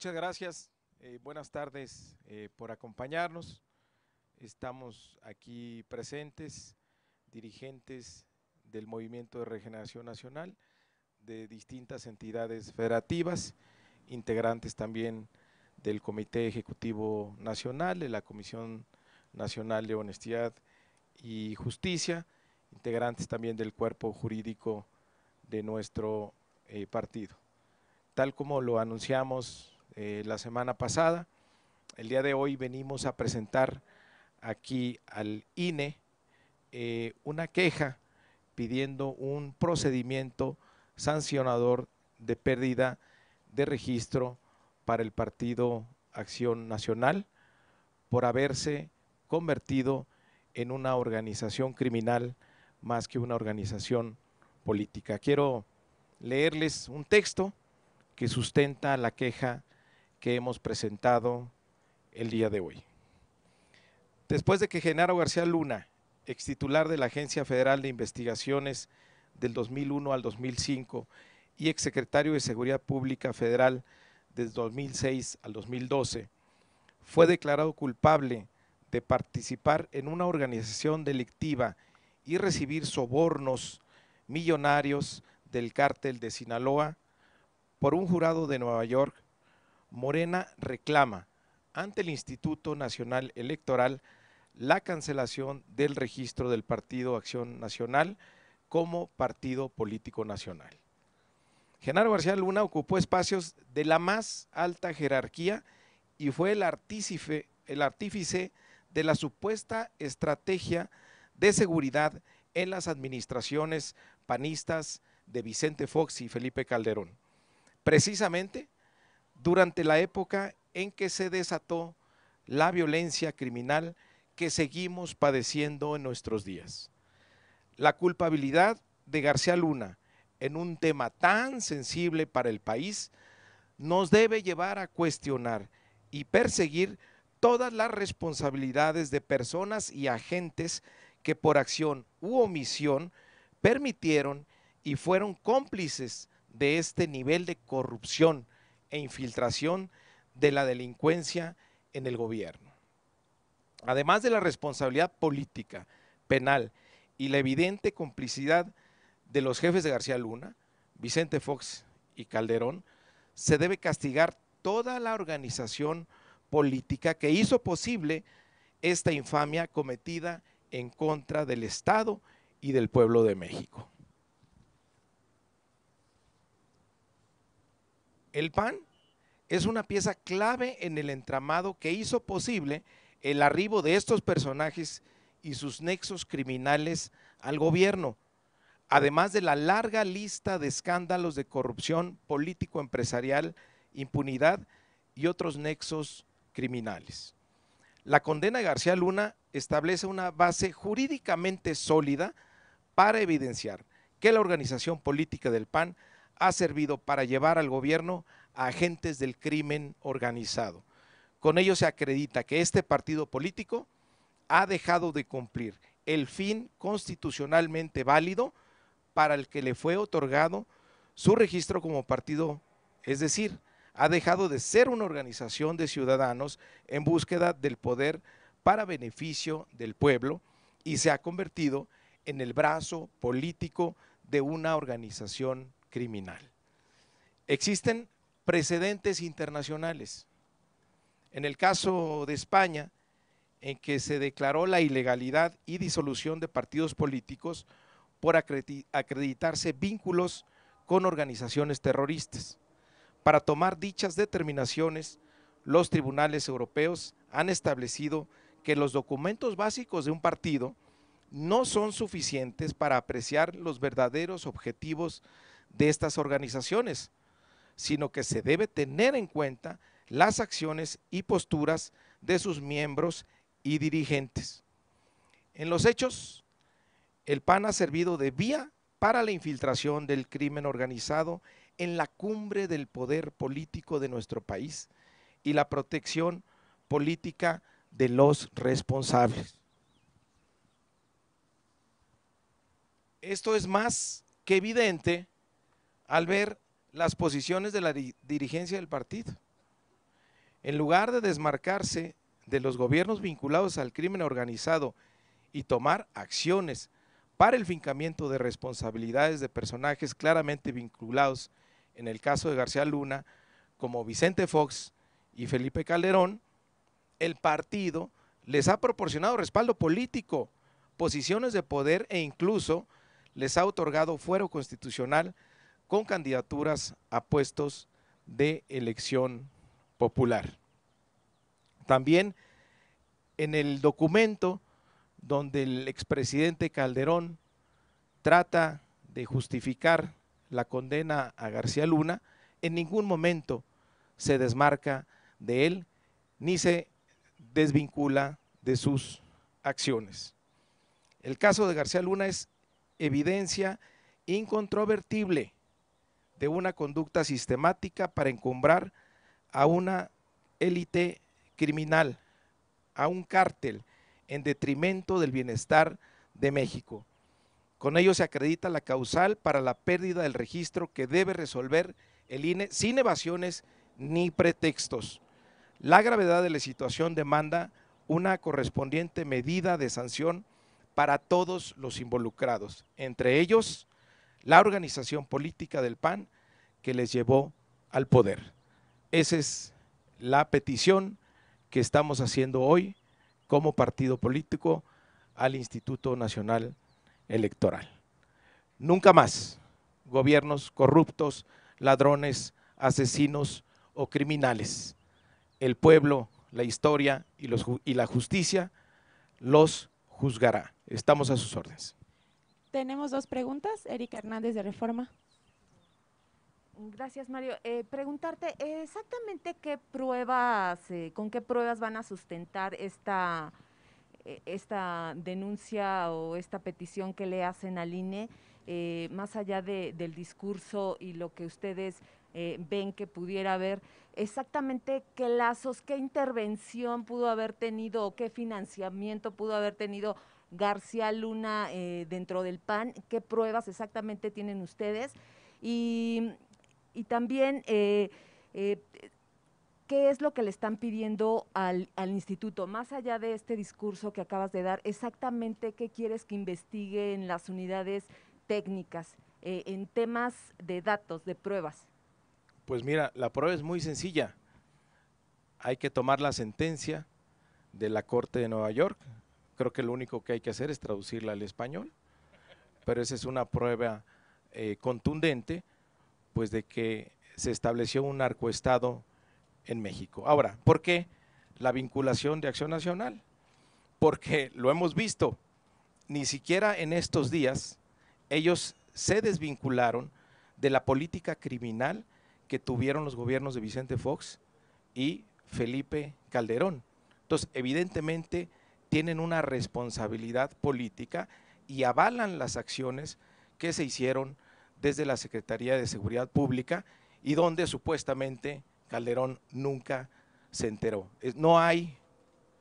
muchas gracias. Eh, buenas tardes eh, por acompañarnos. Estamos aquí presentes, dirigentes del Movimiento de Regeneración Nacional, de distintas entidades federativas, integrantes también del Comité Ejecutivo Nacional, de la Comisión Nacional de Honestidad y Justicia, integrantes también del cuerpo jurídico de nuestro eh, partido. Tal como lo anunciamos eh, la semana pasada. El día de hoy venimos a presentar aquí al INE eh, una queja pidiendo un procedimiento sancionador de pérdida de registro para el Partido Acción Nacional por haberse convertido en una organización criminal más que una organización política. Quiero leerles un texto que sustenta la queja que hemos presentado el día de hoy. Después de que Genaro García Luna, ex titular de la Agencia Federal de Investigaciones del 2001 al 2005 y exsecretario de Seguridad Pública Federal desde 2006 al 2012, fue declarado culpable de participar en una organización delictiva y recibir sobornos millonarios del cártel de Sinaloa por un jurado de Nueva York Morena reclama ante el Instituto Nacional Electoral la cancelación del registro del Partido Acción Nacional como Partido Político Nacional. Genaro García Luna ocupó espacios de la más alta jerarquía y fue el artífice, de la supuesta estrategia de seguridad en las administraciones panistas de Vicente Fox y Felipe Calderón. Precisamente, durante la época en que se desató la violencia criminal que seguimos padeciendo en nuestros días. La culpabilidad de García Luna en un tema tan sensible para el país nos debe llevar a cuestionar y perseguir todas las responsabilidades de personas y agentes que por acción u omisión permitieron y fueron cómplices de este nivel de corrupción e infiltración de la delincuencia en el gobierno. Además de la responsabilidad política, penal y la evidente complicidad de los jefes de García Luna, Vicente Fox y Calderón, se debe castigar toda la organización política que hizo posible esta infamia cometida en contra del Estado y del pueblo de México. El PAN es una pieza clave en el entramado que hizo posible el arribo de estos personajes y sus nexos criminales al gobierno, además de la larga lista de escándalos de corrupción político-empresarial, impunidad y otros nexos criminales. La condena de García Luna establece una base jurídicamente sólida para evidenciar que la organización política del PAN ha servido para llevar al gobierno a agentes del crimen organizado. Con ello se acredita que este partido político ha dejado de cumplir el fin constitucionalmente válido para el que le fue otorgado su registro como partido, es decir, ha dejado de ser una organización de ciudadanos en búsqueda del poder para beneficio del pueblo y se ha convertido en el brazo político de una organización criminal. Existen precedentes internacionales. En el caso de España, en que se declaró la ilegalidad y disolución de partidos políticos por acreditarse vínculos con organizaciones terroristas. Para tomar dichas determinaciones, los tribunales europeos han establecido que los documentos básicos de un partido no son suficientes para apreciar los verdaderos objetivos de estas organizaciones, sino que se debe tener en cuenta las acciones y posturas de sus miembros y dirigentes. En los hechos, el PAN ha servido de vía para la infiltración del crimen organizado en la cumbre del poder político de nuestro país y la protección política de los responsables. Esto es más que evidente al ver las posiciones de la dirigencia del partido. En lugar de desmarcarse de los gobiernos vinculados al crimen organizado y tomar acciones para el fincamiento de responsabilidades de personajes claramente vinculados, en el caso de García Luna, como Vicente Fox y Felipe Calderón, el partido les ha proporcionado respaldo político, posiciones de poder e incluso les ha otorgado fuero constitucional con candidaturas a puestos de elección popular. También en el documento donde el expresidente Calderón trata de justificar la condena a García Luna, en ningún momento se desmarca de él ni se desvincula de sus acciones. El caso de García Luna es evidencia incontrovertible de una conducta sistemática para encumbrar a una élite criminal, a un cártel, en detrimento del bienestar de México. Con ello se acredita la causal para la pérdida del registro que debe resolver el INE sin evasiones ni pretextos. La gravedad de la situación demanda una correspondiente medida de sanción para todos los involucrados, entre ellos la organización política del PAN que les llevó al poder. Esa es la petición que estamos haciendo hoy como partido político al Instituto Nacional Electoral. Nunca más gobiernos corruptos, ladrones, asesinos o criminales. El pueblo, la historia y, la justicia los juzgará. Estamos a sus órdenes. Tenemos dos preguntas. Erika Hernández de Reforma. Gracias, Mario. Eh, preguntarte eh, exactamente qué pruebas, eh, con qué pruebas van a sustentar esta, esta denuncia o esta petición que le hacen al INE, más allá del discurso y lo que ustedes ven que pudiera haber, exactamente qué lazos, qué intervención pudo haber tenido o qué financiamiento pudo haber tenido García Luna eh, dentro del PAN, qué pruebas exactamente tienen ustedes y, también eh, eh, qué es lo que le están pidiendo al, al, instituto, más allá de este discurso que acabas de dar, exactamente qué quieres que investigue en las unidades técnicas, en temas de datos, de pruebas. Pues mira, la prueba es muy sencilla. Hay que tomar la sentencia de la Corte de Nueva York, Creo que lo único que hay que hacer es traducirla al español, pero esa es una prueba eh, contundente, pues de que se estableció un narcoestado en México. Ahora, ¿por qué la vinculación de Acción Nacional? Porque lo hemos visto, ni siquiera en estos días ellos se desvincularon de la política criminal que tuvieron los gobiernos de Vicente Fox y Felipe Calderón. Entonces, evidentemente, tienen una responsabilidad política y avalan las acciones que se hicieron desde la Secretaría de Seguridad Pública y donde supuestamente Calderón nunca se enteró. No hay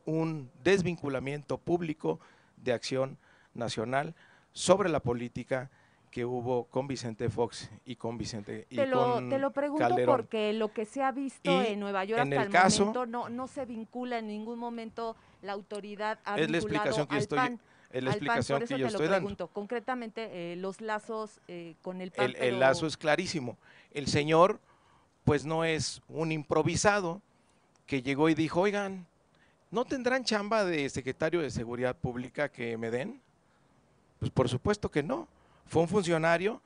un desvinculamiento público de acción nacional sobre la política que hubo con Vicente Fox y con Vicente y te lo, pregunto porque lo que se ha visto en Nueva York en hasta el, caso, momento no, se vincula en ningún momento la autoridad a es la explicación que estoy, PAN, la explicación que yo estoy pregunto, Concretamente, eh, los lazos eh, con el PAN. el lazo es clarísimo. El señor, pues no es un improvisado que llegó y dijo, oigan, ¿no tendrán chamba de secretario de Seguridad Pública que me den? Pues por supuesto que no fue un funcionario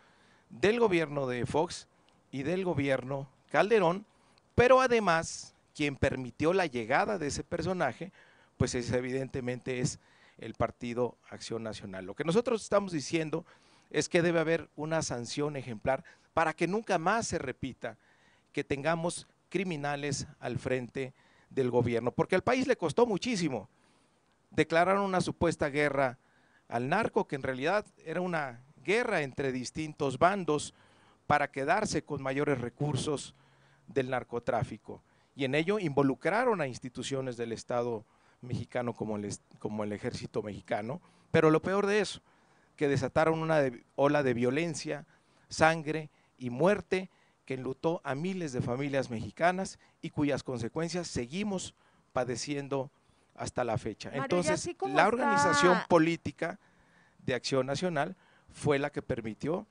del gobierno de Fox y del gobierno Calderón, pero además quien permitió la llegada de ese personaje, pues evidentemente es el Partido Acción Nacional. Lo que nosotros estamos diciendo es que debe haber una sanción ejemplar para que nunca más se repita que tengamos criminales al frente del gobierno, porque al país le costó muchísimo. Declararon una supuesta guerra al narco, que en realidad era una guerra entre distintos bandos para quedarse con mayores recursos del narcotráfico. Y en ello involucraron a instituciones del Estado mexicano como el, como el ejército mexicano. Pero lo peor de eso, que desataron una ola de violencia, sangre y muerte que enlutó a miles de familias mexicanas y cuyas consecuencias seguimos padeciendo hasta la fecha. Entonces, la organización política de Acción Nacional fue la que permitió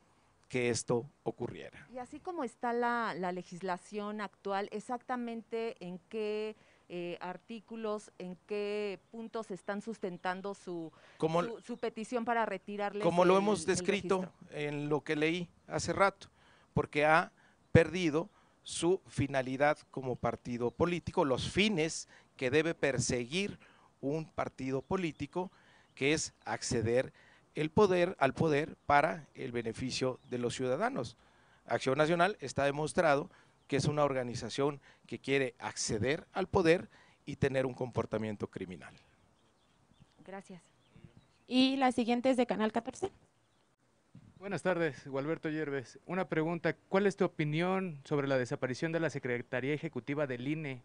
que esto ocurriera. Y así como está la, legislación actual, exactamente en qué eh, artículos, en qué puntos están sustentando su, su, petición para retirarle. Como lo hemos descrito en lo que leí hace rato, porque ha perdido su finalidad como partido político, los fines que debe perseguir un partido político, que es acceder a el poder al poder para el beneficio de los ciudadanos. Acción Nacional está demostrado que es una organización que quiere acceder al poder y tener un comportamiento criminal. Gracias. Y la siguiente es de Canal 14. Buenas tardes, Gualberto Yerves. Una pregunta, ¿cuál es tu opinión sobre la desaparición de la Secretaría Ejecutiva del INE?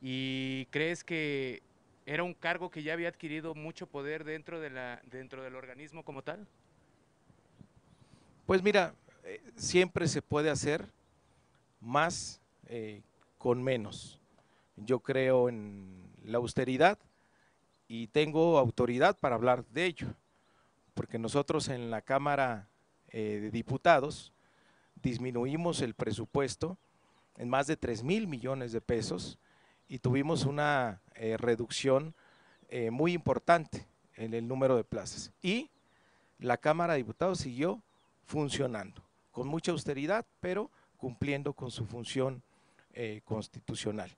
¿Y crees que ¿Era un cargo que ya había adquirido mucho poder dentro, de dentro del organismo como tal? Pues mira, eh, siempre se puede hacer más eh, con menos. Yo creo en la austeridad y tengo autoridad para hablar de ello, porque nosotros en la Cámara eh, de Diputados disminuimos el presupuesto en más de 3 mil millones de pesos y tuvimos una eh, reducción eh, muy importante en el número de plazas. Y la Cámara de Diputados siguió funcionando, con mucha austeridad, pero cumpliendo con su función eh, constitucional.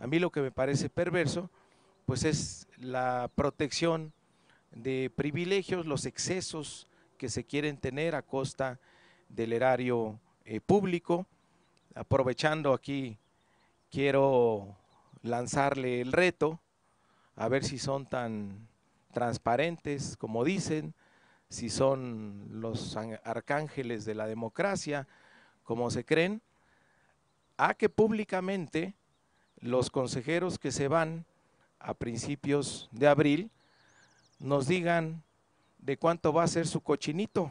A mí lo que me parece perverso, pues es la protección de privilegios, los excesos que se quieren tener a costa del erario público. Aprovechando aquí, quiero lanzarle el reto, a ver si son tan transparentes como dicen, si son los arcángeles de la democracia como se creen, a que públicamente los consejeros que se van a principios de abril nos digan de cuánto va a ser su cochinito,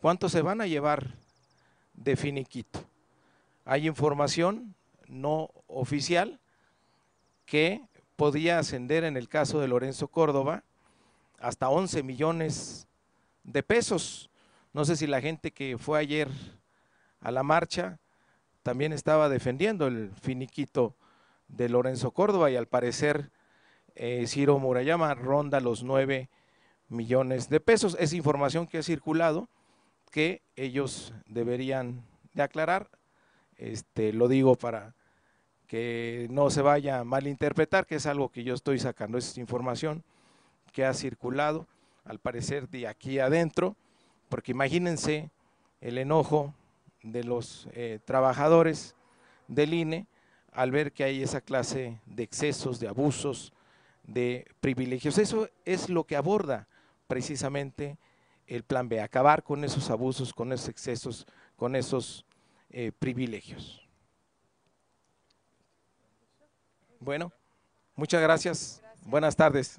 cuánto se van a llevar de finiquito. Hay información no oficial que podía ascender en el caso de Lorenzo Córdoba hasta 11 millones de pesos. No sé si la gente que fue ayer a la marcha también estaba defendiendo el finiquito de Lorenzo Córdoba y al parecer eh, Ciro Murayama ronda los 9 millones de pesos. Es información que ha circulado que ellos deberían de aclarar. Este, lo digo para que no se vaya a malinterpretar, que es algo que yo estoy sacando, es información que ha circulado, al parecer, de aquí adentro, porque imagínense el enojo de los eh, trabajadores del INE al ver que hay esa clase de excesos, de abusos, de privilegios. Eso es lo que aborda precisamente el plan B, acabar con esos abusos, con esos excesos, con esos eh, privilegios. Bueno, muchas gracias. Buenas tardes.